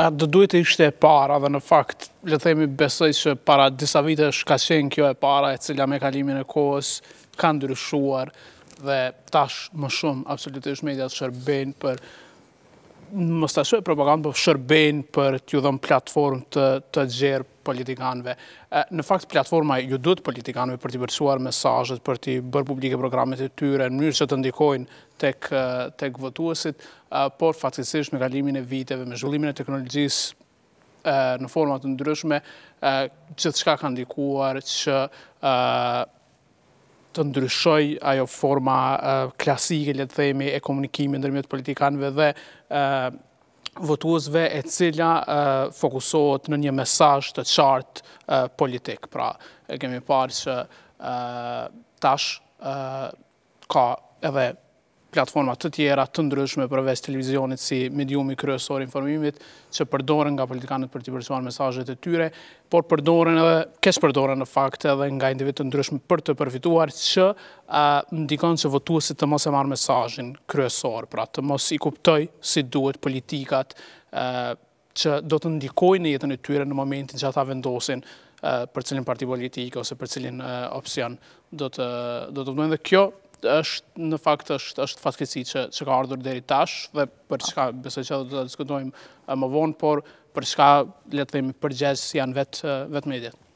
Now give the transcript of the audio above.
a do duhet të ishte e para dhe në fakt le të themi besoj se para disa viteve ka qenë kjo e para e cila me kalimin e kohës ka ndryshuar dhe tash më shumë absolutisht mediat shërben për mos të shuaj propagandë, për po shërben për t'ju dhëmë platformë të, të gjerë politikanëve. Në fakt, platforma ju dhët politikanëve për t'i bërësuar mesajët, për t'i bërë publike programet e tyre, në mënyrë që të ndikojnë tek, tek votuesit, por fatësisht me kalimin e viteve, me zhullimin e teknologjisë, në format të ndryshme, gjithë shka ka ndikuar që të ndryshoj ajo forma klasike, le të themi, e komunikimi ndërmjet politikanëve dhe votuesve e cila fokusohet në një mesazh të qartë politik. Pra, e kemi parë që tash ka edhe platformat të tjera të ndryshme përveç televizionit si mediumi kryesor informimit që përdoren nga politikanët për të përsuar mesajet e tyre, por përdoren edhe, kesh përdoren në fakt edhe nga individ të ndryshme për të përfituar që ndikon që votuasit të mos e marë mesajin kryesor, pra të mos i kuptoj si duhet politikat që do të ndikoj në jetën e tyre në momentin që ata vendosin për cilin parti politikë ose për cilin opcion do të vdojnë dhe kjo është në fakt është është fatkeqësi që që ka ardhur deri tash dhe për çka besoj që do të diskutojmë më vonë, por për çka le të themi përgjigjja janë vetë vetë mediat.